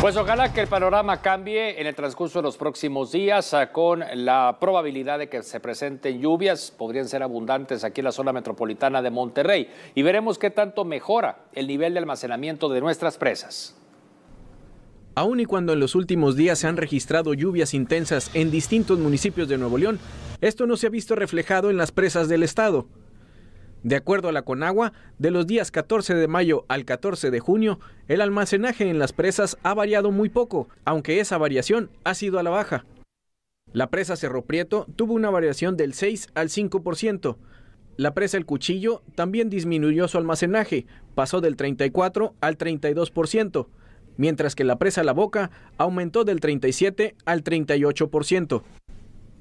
Pues ojalá que el panorama cambie en el transcurso de los próximos días ah, con la probabilidad de que se presenten lluvias, podrían ser abundantes aquí en la zona metropolitana de Monterrey y veremos qué tanto mejora el nivel de almacenamiento de nuestras presas. Aun y cuando en los últimos días se han registrado lluvias intensas en distintos municipios de Nuevo León, esto no se ha visto reflejado en las presas del estado. De acuerdo a la Conagua, de los días 14 de mayo al 14 de junio, el almacenaje en las presas ha variado muy poco, aunque esa variación ha sido a la baja. La presa Cerro Prieto tuvo una variación del 6 al 5%. La presa El Cuchillo también disminuyó su almacenaje, pasó del 34 al 32%, mientras que la presa La Boca aumentó del 37 al 38%.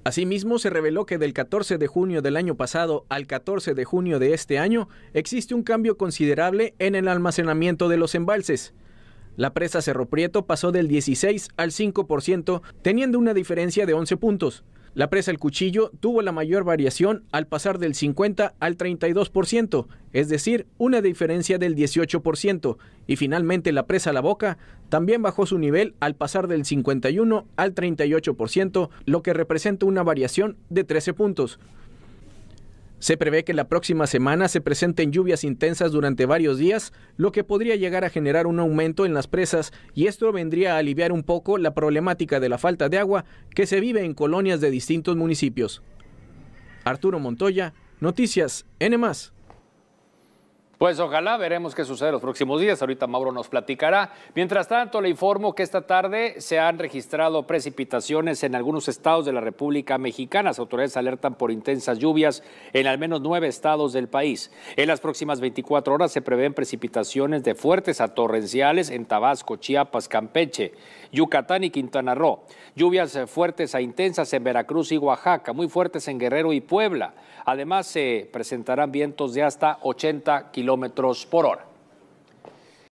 Asimismo, se reveló que del 14 de junio del año pasado al 14 de junio de este año existe un cambio considerable en el almacenamiento de los embalses. La presa Cerro Prieto pasó del 16 al 5%, teniendo una diferencia de 11 puntos. La presa El Cuchillo tuvo la mayor variación al pasar del 50 al 32%, es decir, una diferencia del 18%, y finalmente la presa La Boca también bajó su nivel al pasar del 51 al 38%, lo que representa una variación de 13 puntos. Se prevé que la próxima semana se presenten lluvias intensas durante varios días, lo que podría llegar a generar un aumento en las presas y esto vendría a aliviar un poco la problemática de la falta de agua que se vive en colonias de distintos municipios. Arturo Montoya, Noticias N ⁇ pues ojalá veremos qué sucede los próximos días. Ahorita Mauro nos platicará. Mientras tanto, le informo que esta tarde se han registrado precipitaciones en algunos estados de la República Mexicana. Las autoridades alertan por intensas lluvias en al menos nueve estados del país. En las próximas 24 horas se prevén precipitaciones de fuertes a torrenciales en Tabasco, Chiapas, Campeche, Yucatán y Quintana Roo. Lluvias fuertes a intensas en Veracruz y Oaxaca, muy fuertes en Guerrero y Puebla. Además, se presentarán vientos de hasta 80 kilómetros kilómetros por hora.